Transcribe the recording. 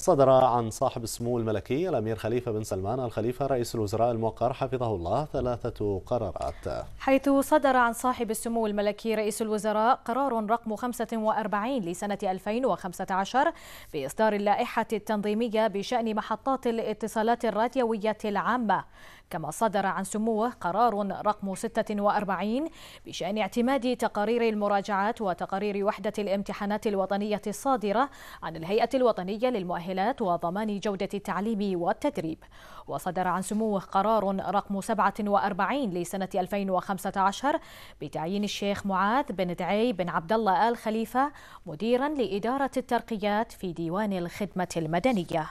صدر عن صاحب السمو الملكي الأمير خليفة بن سلمان الخليفة رئيس الوزراء الموقر حفظه الله ثلاثة قرارات حيث صدر عن صاحب السمو الملكي رئيس الوزراء قرار رقم 45 لسنة 2015 بإصدار اللائحة التنظيمية بشأن محطات الاتصالات الراديوية العامة كما صدر عن سموه قرار رقم 46 بشأن اعتماد تقارير المراجعات وتقارير وحدة الامتحانات الوطنية الصادرة عن الهيئة الوطنية للمؤهلات وضمان جودة التعليم والتدريب وصدر عن سموه قرار رقم 47 لسنة 2015 بتعيين الشيخ معاذ بن دعي بن عبد الله آل خليفة مديرا لإدارة الترقيات في ديوان الخدمة المدنية